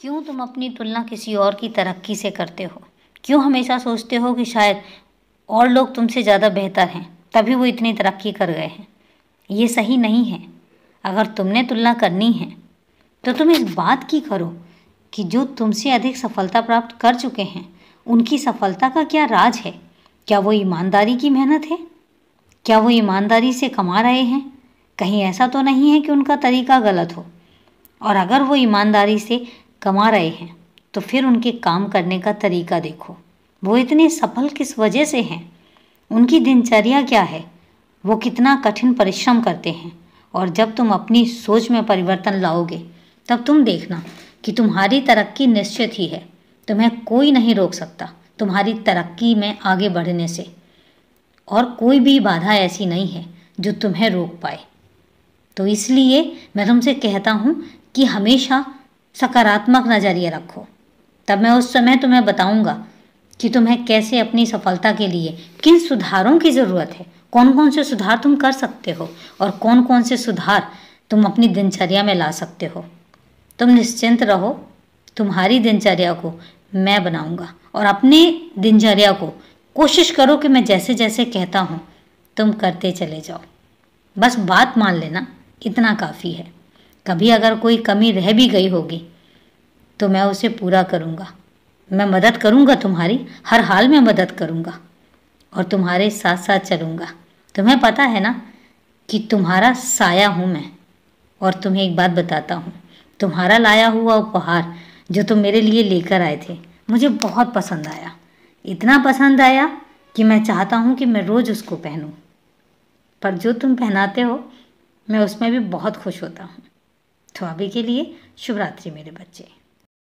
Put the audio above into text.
क्यों तुम अपनी तुलना किसी और की तरक्की से करते हो क्यों हमेशा सोचते हो कि शायद और लोग तुमसे ज़्यादा बेहतर हैं तभी वो इतनी तरक्की कर गए हैं ये सही नहीं है अगर तुमने तुलना करनी है तो तुम इस बात की करो कि जो तुमसे अधिक सफलता प्राप्त कर चुके हैं उनकी सफलता का क्या राज है क्या वो ईमानदारी की मेहनत है क्या वो ईमानदारी से कमा रहे हैं कहीं ऐसा तो नहीं है कि उनका तरीका गलत हो और अगर वो ईमानदारी से कमा रहे हैं तो फिर उनके काम करने का तरीका देखो वो इतने सफल किस वजह से हैं उनकी दिनचर्या क्या है वो कितना कठिन परिश्रम करते हैं और जब तुम अपनी सोच में परिवर्तन लाओगे तब तुम देखना कि तुम्हारी तरक्की निश्चित ही है तुम्हें कोई नहीं रोक सकता तुम्हारी तरक्की में आगे बढ़ने से और कोई भी बाधा ऐसी नहीं है जो तुम्हें रोक पाए तो इसलिए मैं तुमसे कहता हूँ कि हमेशा सकारात्मक नज़रिए रखो तब मैं उस समय तुम्हें बताऊंगा कि तुम्हें कैसे अपनी सफलता के लिए किन सुधारों की ज़रूरत है कौन कौन से सुधार तुम कर सकते हो और कौन कौन से सुधार तुम अपनी दिनचर्या में ला सकते हो तुम निश्चिंत रहो तुम्हारी दिनचर्या को मैं बनाऊंगा और अपने दिनचर्या को कोशिश करो कि मैं जैसे जैसे कहता हूँ तुम करते चले जाओ बस बात मान लेना इतना काफ़ी है कभी अगर कोई कमी रह भी गई होगी तो मैं उसे पूरा करूँगा मैं मदद करूँगा तुम्हारी हर हाल में मदद करूँगा और तुम्हारे साथ साथ चलूँगा तुम्हें पता है ना कि तुम्हारा साया हूँ मैं और तुम्हें एक बात बताता हूँ तुम्हारा लाया हुआ उपहार जो तुम मेरे लिए लेकर आए थे मुझे बहुत पसंद आया इतना पसंद आया कि मैं चाहता हूँ कि मैं रोज़ उसको पहनूं पर जो तुम पहनाते हो मैं उसमें भी बहुत खुश होता हूँ तो अभी के लिए शुभरात्रि मेरे बच्चे